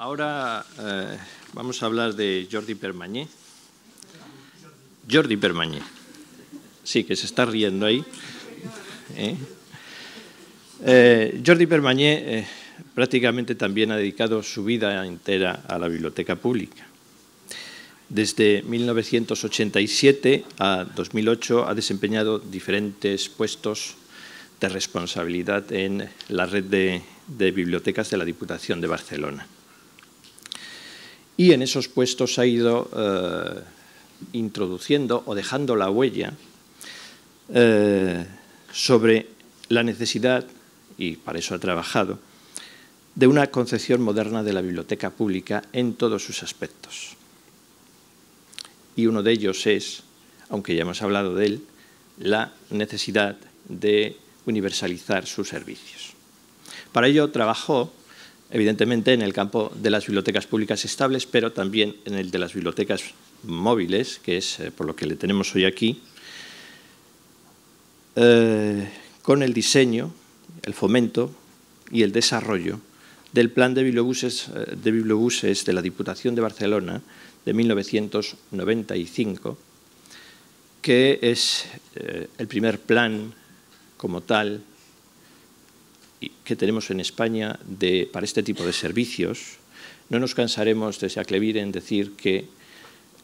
Ahora eh, vamos a hablar de Jordi Permañé. Jordi Permañé. Sí, que se está riendo ahí. ¿eh? Eh, Jordi Permañé prácticamente también ha dedicado su vida entera a la biblioteca pública. Desde 1987 a 2008 ha desempeñado diferentes puestos de responsabilidad en la red de, de bibliotecas de la Diputación de Barcelona y en esos puestos ha ido eh, introduciendo o dejando la huella eh, sobre la necesidad, y para eso ha trabajado, de una concepción moderna de la biblioteca pública en todos sus aspectos. Y uno de ellos es, aunque ya hemos hablado de él, la necesidad de universalizar sus servicios. Para ello trabajó evidentemente en el campo de las bibliotecas públicas estables, pero también en el de las bibliotecas móviles, que es eh, por lo que le tenemos hoy aquí, eh, con el diseño, el fomento y el desarrollo del plan de bibliobuses, eh, de la Diputación de Barcelona de 1995, que es el primer plan como tal que tenemos en España para este tipo de servicios, no nos cansaremos de Aclevir en decir que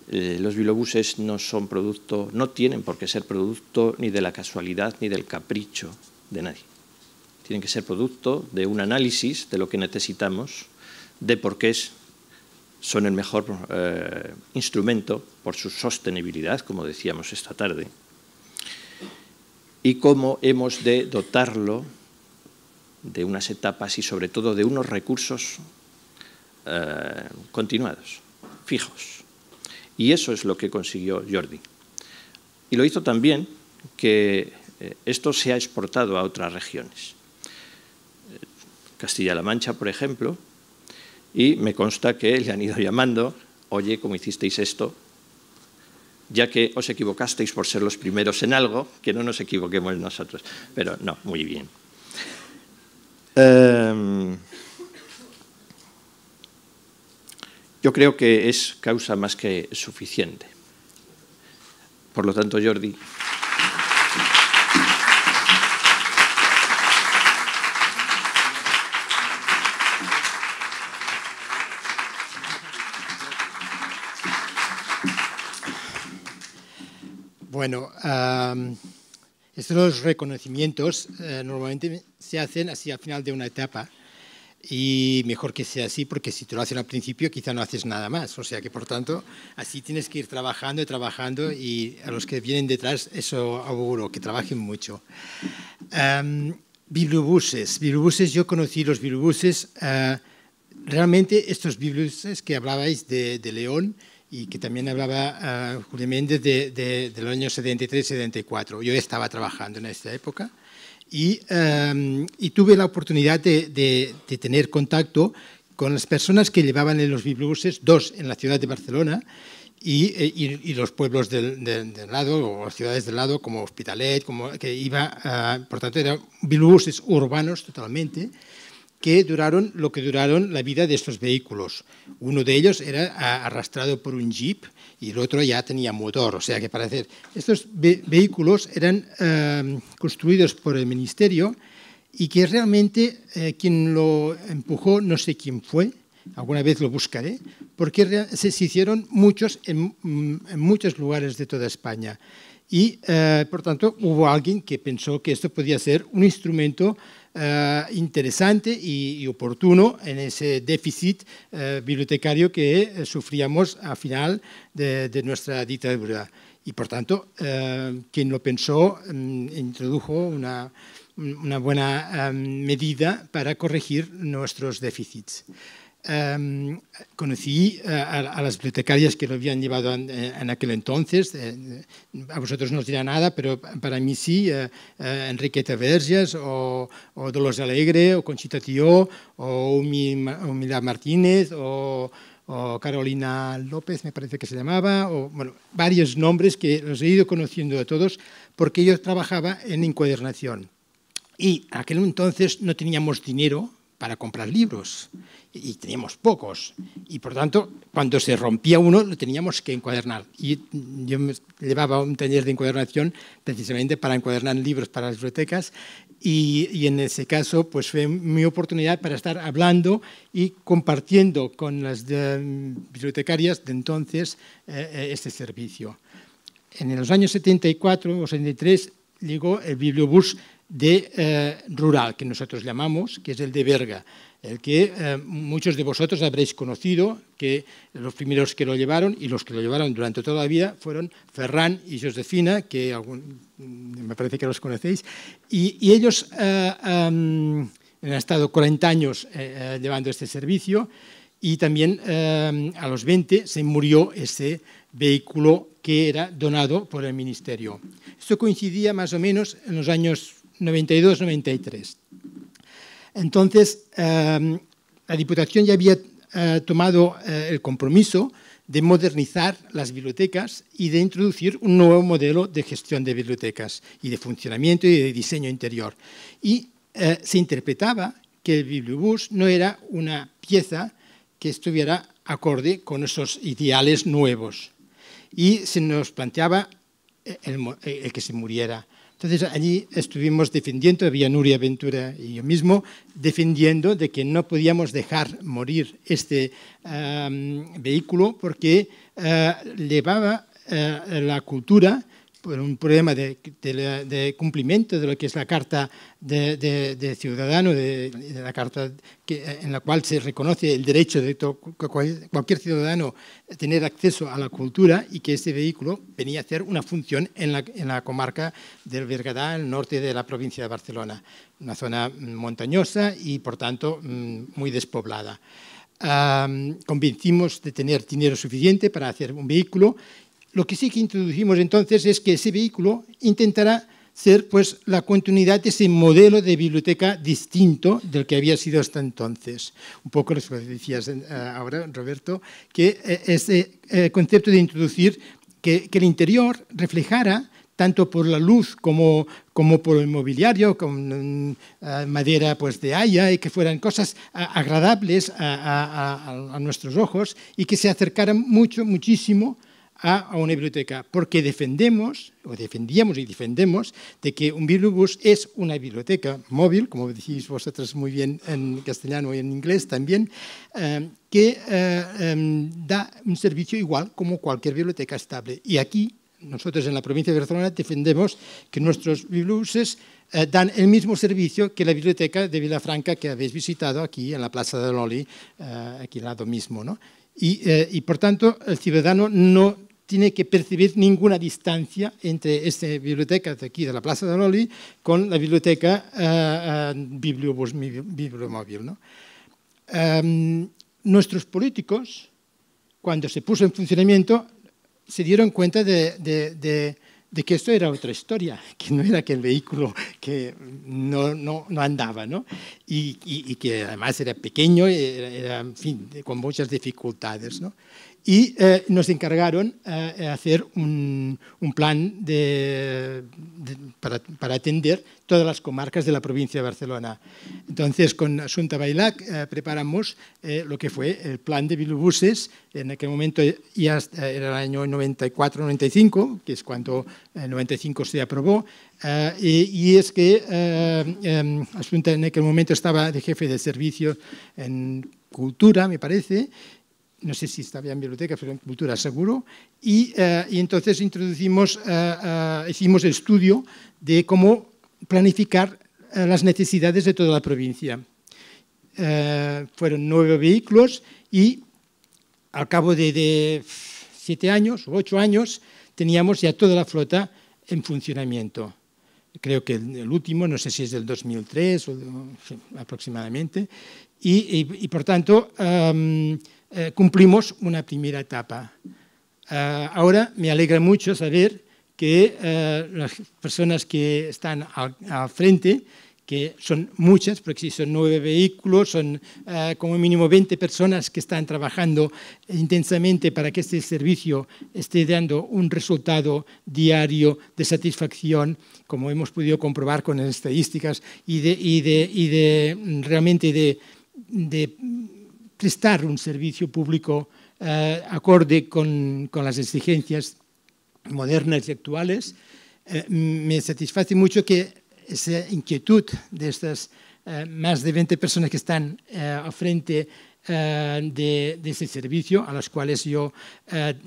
eh, los bilobuses no son producto, no tienen por qué ser producto ni de la casualidad ni del capricho de nadie. Tienen que ser producto de un análisis de lo que necesitamos, de por qué son el mejor eh, instrumento por su sostenibilidad, como decíamos esta tarde, y cómo hemos de dotarlo de unas etapas y sobre todo de unos recursos eh, continuados, fijos. Y eso es lo que consiguió Jordi. Y lo hizo también que eh, esto se ha exportado a otras regiones. Castilla-La Mancha, por ejemplo, y me consta que le han ido llamando, oye, ¿cómo hicisteis esto? ya que os equivocasteis por ser los primeros en algo, que no nos equivoquemos nosotros. Pero no, muy bien. Em, yo creo que es causa más que suficiente. Por lo tanto, Jordi. Bueno, estos reconocimientos eh, normalmente se hacen así al final de una etapa. Y mejor que sea así, porque si te lo hacen al principio, quizá no haces nada más. O sea que, por tanto, así tienes que ir trabajando y trabajando. Y a los que vienen detrás, eso auguro, que trabajen mucho. bibliobuses. yo conocí los bibliobuses. Ah, realmente, estos bibliobuses que hablabais de, de León y que también hablaba ah, Julián Méndez de, del año 73-74. Yo estaba trabajando en esta época. Em, y, tuve la oportunidad de, tener contacto con las personas que llevaban en los biblibuses, dos en la ciudad de Barcelona y, eh, los pueblos del, lado o las ciudades del lado como Hospitalet, como que iba, ah, por tanto eran biblibuses urbanos totalmente que duraron lo que duraron la vida de estos vehículos. Uno de ellos era arrastrado por un jeep y el otro ya tenía motor, o sea que parece... Estos vehículos eran eh, construidos por el ministerio y que realmente eh, quien lo empujó, no sé quién fue, alguna vez lo buscaré, porque se, hicieron muchos mm, en, muchos lugares de toda España. Y, eh, por tanto, hubo alguien que pensó que esto podía ser un instrumento eh, interesante y, oportuno en ese déficit eh, bibliotecario que eh, sufríamos a final de, de nuestra dictadura. Y por tanto, quien lo pensó mm, introdujo una, una buena medida para corregir nuestros déficits. Em, conocí eh, a, las bibliotecarias que lo habían llevado eh, en, aquel entonces. Eh, a vosotros no os dirá nada, pero para mí sí. Enriqueta Vergés, o, o, Dolores Alegre, o Conchita Tio o Humildad Martínez, o, Carolina López, me parece que se llamaba, o bueno, varios nombres que los he ido conociendo a todos, porque yo trabajaba en encuadernación. Y en aquel entonces no teníamos dinero para comprar libros y teníamos pocos. Y por tanto, cuando se rompía uno, lo teníamos que encuadernar. Y yo me llevaba un taller de encuadernación precisamente para encuadernar libros para las bibliotecas. Y, y, en ese caso, pues fue mi oportunidad para estar hablando y compartiendo con las eh, bibliotecarias de entonces eh, eh, este servicio. En los años 74 o 73 llegó el bibliobús de rural, que nosotros llamamos, que es el de Berga el que eh, muchos de vosotros habréis conocido, que los primeros que lo llevaron y los que lo llevaron durante toda la vida fueron Ferran y Josefina, que me parece que los conocéis, y, ellos eh, han estado 40 años eh, llevando este servicio y también em, a los 20 se murió ese vehículo que era donado por el ministerio. Esto coincidía más o menos en los años 92-93. Entonces, em, la Diputación ya había eh, tomado eh, el compromiso de modernizar las bibliotecas y de introducir un nuevo modelo de gestión de bibliotecas y de funcionamiento y de diseño interior. Y eh, se interpretaba que el bibliobús no era una pieza que estuviera acorde con esos ideales nuevos. Y se nos planteaba el que se muriera. Entonces allí estuvimos defendiendo, había Nuria Ventura y yo mismo, defendiendo de que no podíamos dejar morir este vehículo porque ah, llevaba ah, la cultura un problema de, cumplimiento de lo que es la Carta de, de Ciudadano, de, la Carta en la cual se reconoce el derecho de cualquier ciudadano a tener acceso a la cultura y que este vehículo venía a hacer una función en la, comarca del en al norte de la provincia de Barcelona, una zona montañosa y, por tanto, mm, muy despoblada. convencimos de tener dinero suficiente para hacer un vehículo lo que sí que introducimos entonces es que ese vehículo intentará ser pues, la continuidad de ese modelo de biblioteca distinto del que había sido hasta entonces. Un poco lo que decías eh, ahora, Roberto, que eh, ese eh, concepto de introducir que, el interior reflejara tanto por la luz como, por el mobiliario, con madera pues, de haya, y que fueran cosas agradables a, nuestros ojos y que se acercaran mucho, muchísimo a, una biblioteca, porque defendemos, o defendíamos y defendemos, de que un bibliobús es una biblioteca móvil, como decís vosotras muy bien en castellano y en inglés también, eh, que eh, em, da un servicio igual como cualquier biblioteca estable. Y aquí, nosotros en la provincia de Barcelona defendemos que nuestros bibliobuses eh, dan el mismo servicio que la biblioteca de Villafranca que habéis visitado aquí en la Plaza de Loli, aquí al lado mismo. ¿no? y por tanto el ciudadano no tiene que percibir ninguna distancia entre esta biblioteca de aquí, de la Plaza de Noli, con la biblioteca uh, Bibliomóvil. Em, nuestros políticos, cuando se puso en funcionamiento, se dieron cuenta de, que esto era otra historia, que no era aquel vehículo que no, no, no andaba, ¿no? Y, que además era pequeño, era, con muchas dificultades, ¿no? y eh, nos encargaron eh, eh hacer un, plan de, para, atender todas las comarcas de la provincia de Barcelona. Entonces, con Asunta Bailac eh, preparamos lo que fue el plan de bilobuses. En aquel momento ya era el año 94-95, que es cuando el 95 se aprobó. Y, y, es que em, Asunta en aquel momento estaba de jefe de servicio en cultura, me parece, no sé si estaba en biblioteca, pero en cultura seguro, y, eh, entonces introducimos, eh, eh, hicimos el estudio de cómo planificar las necesidades de toda la provincia. fueron nueve vehículos y al cabo de, siete años o ocho años teníamos ya toda la flota en funcionamiento creo que el último, no sé si es del 2003 o, aproximadamente, y, por tanto em, eh, cumplimos una primera etapa. Eh, ahora me alegra mucho saber que eh, las personas que están al, frente, que son muchas, porque si son nueve vehículos, son como mínimo 20 personas que están trabajando intensamente para que este servicio esté dando un resultado diario de satisfacción, como hemos podido comprobar con las estadísticas, y y de, y de mm, realmente de, de prestar un servicio público eh, acorde con, las exigencias modernas y actuales. Eh, me satisface mucho que esa inquietud de estas eh, más de 20 personas que están al frente de, de, ese servicio, a las cuales yo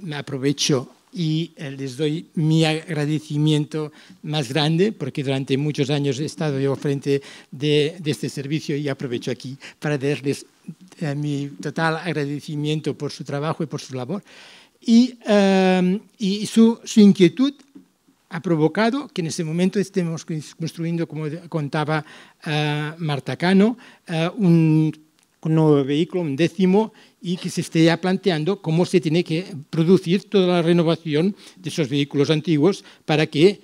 me aprovecho y eh, les doy mi agradecimiento más grande porque durante muchos años he estado yo frente de, este servicio y aprovecho aquí para darles eh, mi total agradecimiento por su trabajo y por su labor. Y, em, y su, inquietud ha provocado que en ese momento estemos construyendo, como contaba eh, Marta Cano, un un nuevo vehículo, un décimo, y que se esté ya planteando cómo se tiene que producir toda la renovación de esos vehículos antiguos para que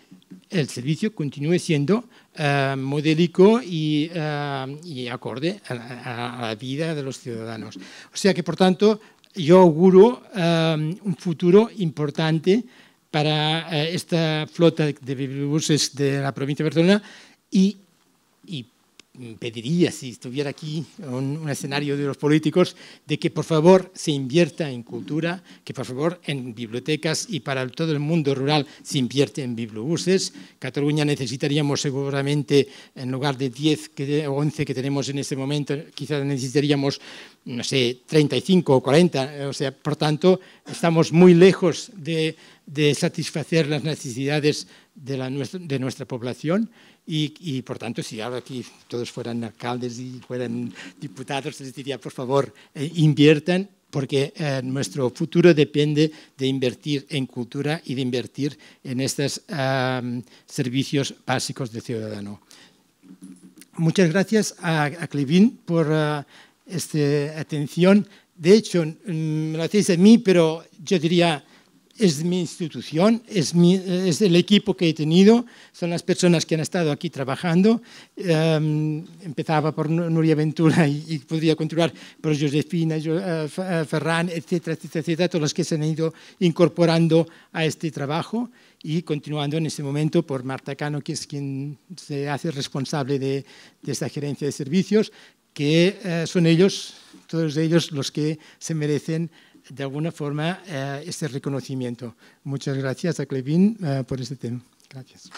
el servicio continúe siendo eh, modélico y, eh, acorde a la, vida de los ciudadanos. O sea que, por tanto, yo auguro eh, un futuro importante para esta flota de buses de la provincia de Barcelona y, y pediría, si estuviera aquí un, escenario de los políticos, de que por favor se invierta en cultura, que por favor en bibliotecas y para todo el mundo rural se invierte en bibliobuses. Cataluña necesitaríamos seguramente, en lugar de 10 o 11 que tenemos en este momento, quizás necesitaríamos, no sé, 35 o 40. O sea, por tanto, estamos muy lejos de, satisfacer las necesidades de nuestra población y, por tanto, si ahora aquí todos fueran alcaldes y fueran diputados, les diría, por favor, eh, inviertan porque eh, nuestro futuro depende de invertir en cultura y de invertir en estos servicios básicos de ciudadano. Muchas gracias a, Clevin por eh, esta atención. De hecho, mm, me lo hacéis a mí, pero yo diría es mi institución, es, es, el equipo que he tenido, son las personas que han estado aquí trabajando. Em, empezaba por Nuria Ventura y, podría continuar por Josefina, eh, eh, Ferran, etcétera, etcétera, etcétera, todos los que se han ido incorporando a este trabajo y continuando en este momento por Marta Cano, que es quien se hace responsable de, esta gerencia de servicios, que eh, son ellos, todos ellos los que se merecen de alguna forma eh, este reconocimiento. Muchas gracias a Clevin eh, por este tema. Gracias.